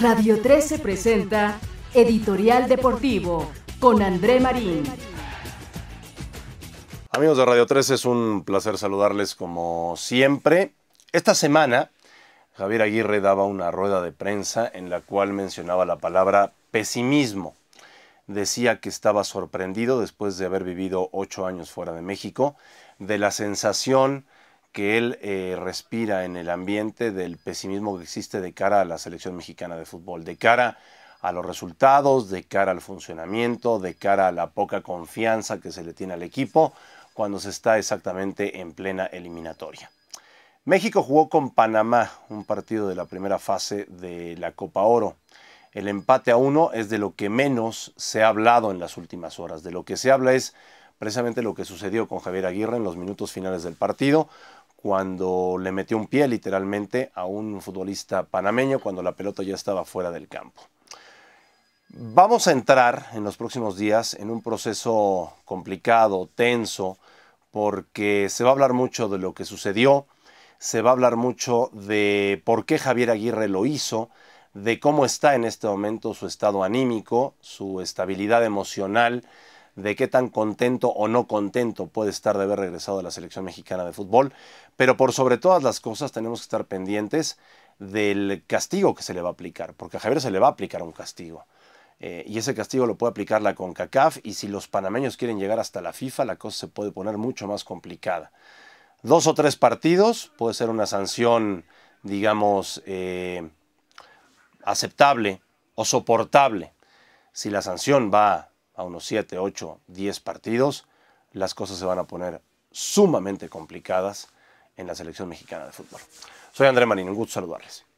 Radio 13 presenta Editorial Deportivo con André Marín. Amigos de Radio 13, es un placer saludarles como siempre. Esta semana, Javier Aguirre daba una rueda de prensa en la cual mencionaba la palabra pesimismo. Decía que estaba sorprendido después de haber vivido ocho años fuera de México de la sensación que él eh, respira en el ambiente del pesimismo que existe de cara a la selección mexicana de fútbol, de cara a los resultados, de cara al funcionamiento, de cara a la poca confianza que se le tiene al equipo cuando se está exactamente en plena eliminatoria. México jugó con Panamá un partido de la primera fase de la Copa Oro. El empate a uno es de lo que menos se ha hablado en las últimas horas. De lo que se habla es precisamente lo que sucedió con Javier Aguirre en los minutos finales del partido, cuando le metió un pie literalmente a un futbolista panameño cuando la pelota ya estaba fuera del campo. Vamos a entrar en los próximos días en un proceso complicado, tenso, porque se va a hablar mucho de lo que sucedió, se va a hablar mucho de por qué Javier Aguirre lo hizo, de cómo está en este momento su estado anímico, su estabilidad emocional, de qué tan contento o no contento puede estar de haber regresado a la selección mexicana de fútbol, pero por sobre todas las cosas tenemos que estar pendientes del castigo que se le va a aplicar, porque a Javier se le va a aplicar un castigo. Eh, y ese castigo lo puede aplicar la CONCACAF y si los panameños quieren llegar hasta la FIFA, la cosa se puede poner mucho más complicada. Dos o tres partidos, puede ser una sanción, digamos, eh, aceptable o soportable. Si la sanción va a unos 7, 8, 10 partidos, las cosas se van a poner sumamente complicadas en la selección mexicana de fútbol. Soy André Marín, un gusto saludarles.